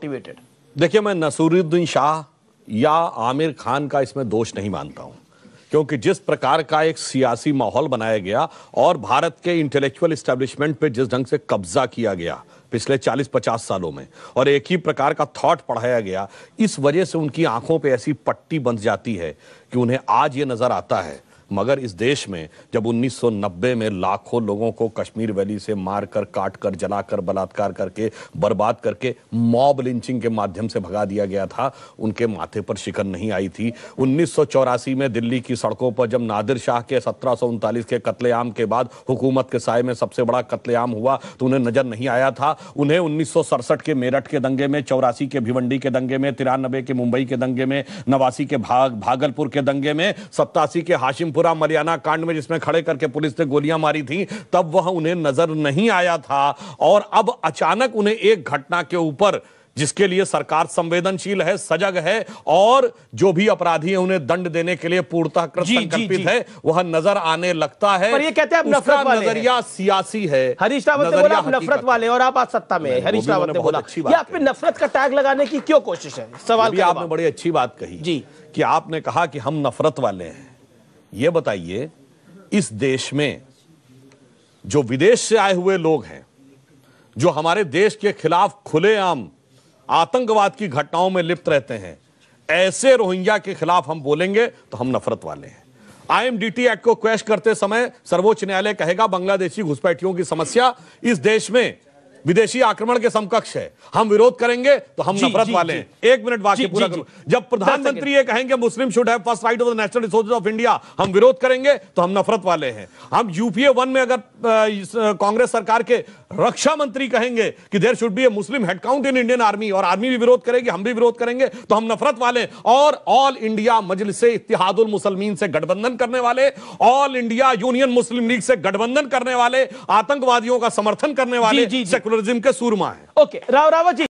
Motivated देखिए मैं नसरुद्दीन शाह या आमिर खान का इसमें दोष नहीं मानता हूं क्योंकि जिस प्रकार का एक सियासी माहौल बनाया गया और भारत के इंटेलेक्चुअल इस्टेब्लिशमेंट पे जिस ढंग से कब्जा किया गया पिछले 40-50 सालों में और एक ही प्रकार का थॉट पढ़ाया गया इस वजह से उनकी आंखों पे ऐसी पट्टी बन जाती है कि उन्हें आज ये नजर आता है मगर इस देश में जब 1990 में लाखों लोगों को कश्मीर वैली से मारकर काटकर जलाकर बलात्कार करके बर्बाद करके मॉब लिंचिंग के माध्यम से भगा दिया गया था उनके माथे पर शिकन नहीं आई थी उन्नीस में दिल्ली की सड़कों पर जब नादिर शाह के सत्रह के कत्लेआम के बाद हुकूमत के साय में सबसे बड़ा कत्लेआम हुआ तो उन्हें नजर नहीं आया था उन्हें उन्नीस के मेरठ के दंगे में चौरासी के भिवंडी के दंगे में तिरानबे के मुंबई के दंगे में नवासी के भाग भागलपुर के दंगे में सत्तासी के हाशिमपुर मणिपुरा मरियाना कांड में जिसमें खड़े करके पुलिस ने गोलियां मारी थी तब वह उन्हें नजर नहीं आया था और अब अचानक उन्हें एक घटना के ऊपर जिसके लिए सरकार संवेदनशील है सजग है और जो भी अपराधी है उन्हें दंड देने के लिए पूर्णतः कृतसंकल्पित है वह नजर आने लगता है पर ये कहते हैं नफरत वाले नजरिया है। सियासी है हरीश रावत ने बोला आप नफरत वाले और आप आज सत्ता में हरीश रावत ने बोला ये आप नफरत का टैग लगाने की क्यों कोशिश है सवाल आपने बड़ी अच्छी बात कही जी की आपने कहा कि हम नफरत वाले हैं ये बताइए इस देश में जो विदेश से आए हुए लोग हैं जो हमारे देश के खिलाफ खुलेआम आतंकवाद की घटनाओं में लिप्त रहते हैं ऐसे रोहिंग्या के खिलाफ हम बोलेंगे तो हम नफरत वाले हैं आईएमडीटी एक्ट को क्वेश करते समय सर्वोच्च न्यायालय कहेगा बांग्लादेशी घुसपैठियों की समस्या इस देश में विदेशी आक्रमण के समकक्ष है हम विरोध करेंगे तो हम नफरत वाले हैं एक मिनट वाक्य पूरा करो जब प्रधानमंत्री ये कहेंगे Muslim should have first right of the national resources of India हम विरोध करेंगे तो हम नफरत वाले हैं हम यूपीए वन में अगर कांग्रेस सरकार के रक्षा मंत्री कहेंगे कि there should be a Muslim headcount in Indian army और आर्मी भी विरोध करेगी हम भी विरोध करेंगे तो हम नफरत वाले और ऑल इंडिया मजलिस इतिहादुल मुसलमीन से गठबंधन करने वाले all India union Muslim league से गठबंधन करने वाले आतंकवादियों का समर्थन करने वाले सेकुलरिज्म के सूरमा है ओके राव रावत जी